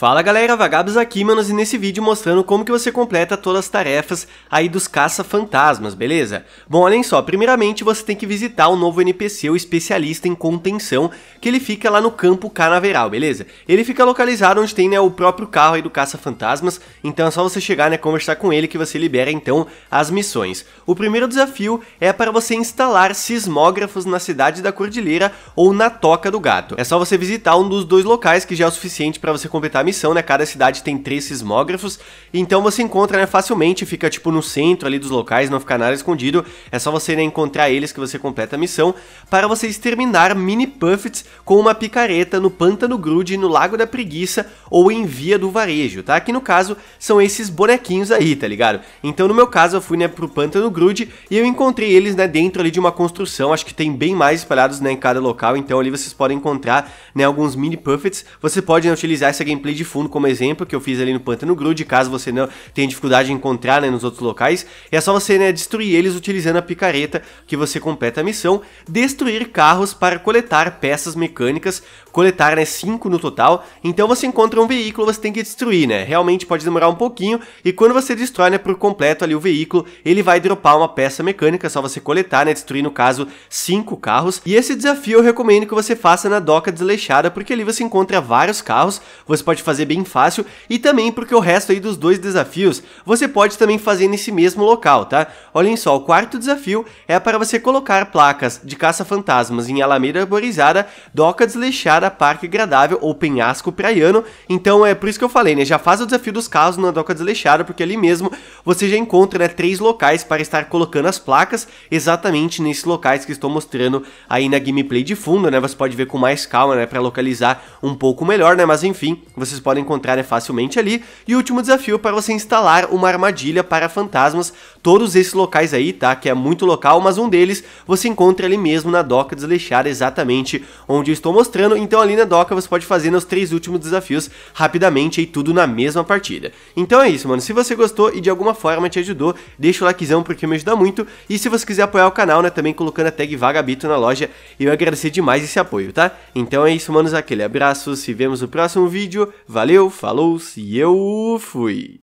Fala galera, Vagabos aqui, manos, e nesse vídeo mostrando como que você completa todas as tarefas aí dos caça-fantasmas, beleza? Bom, olhem só, primeiramente você tem que visitar o novo NPC, o especialista em contenção, que ele fica lá no campo canaveral, beleza? Ele fica localizado onde tem né, o próprio carro aí do caça-fantasmas, então é só você chegar, né, conversar com ele que você libera então as missões. O primeiro desafio é para você instalar sismógrafos na cidade da Cordilheira ou na Toca do Gato. É só você visitar um dos dois locais que já é o suficiente para você completar a missão, né? Cada cidade tem três sismógrafos, então você encontra né, facilmente, fica tipo no centro ali dos locais, não fica nada escondido. É só você né, encontrar eles que você completa a missão para você exterminar mini puffets com uma picareta no Pântano Grude, no Lago da Preguiça ou em Via do Varejo, tá? Que no caso são esses bonequinhos aí, tá ligado? Então no meu caso eu fui né, pro Pântano Grude e eu encontrei eles né, dentro ali de uma construção, acho que tem bem mais espalhados né, em cada local, então ali vocês podem encontrar né, alguns mini puffets. Você pode né, utilizar essa gameplay de fundo como exemplo, que eu fiz ali no Pantano Grude, caso você não tenha dificuldade de encontrar né, nos outros locais, é só você né, destruir eles utilizando a picareta que você completa a missão, destruir carros para coletar peças mecânicas, coletar 5 né, no total, então você encontra um veículo, você tem que destruir, né? Realmente pode demorar um pouquinho, e quando você destrói né, por completo ali o veículo, ele vai dropar uma peça mecânica, é só você coletar, né? Destruir, no caso, 5 carros. E esse desafio eu recomendo que você faça na doca desleixada, porque ali você encontra vários carros, você pode fazer fazer bem fácil e também porque o resto aí dos dois desafios você pode também fazer nesse mesmo local, tá? Olhem só, o quarto desafio é para você colocar placas de caça-fantasmas em Alameda Arborizada, Doca Desleixada, Parque Agradável ou Penhasco Praiano. Então é por isso que eu falei, né? Já faz o desafio dos carros na Doca Desleixada, porque ali mesmo você já encontra né, três locais para estar colocando as placas exatamente nesses locais que estou mostrando aí na gameplay de fundo, né? Você pode ver com mais calma, né? Para localizar um pouco melhor, né? Mas enfim, vocês vocês podem encontrar é facilmente ali. E o último desafio é para você instalar uma armadilha para fantasmas. Todos esses locais aí, tá? Que é muito local, mas um deles você encontra ali mesmo na doca desleixada, exatamente onde eu estou mostrando. Então ali na doca você pode fazer nos três últimos desafios rapidamente e tudo na mesma partida. Então é isso, mano. Se você gostou e de alguma forma te ajudou, deixa o likezão porque me ajuda muito. E se você quiser apoiar o canal, né, também colocando a tag Vagabito na loja, eu agradecer demais esse apoio, tá? Então é isso, manos. Aquele abraço, se vemos no próximo vídeo. Valeu, falou-se e eu fui!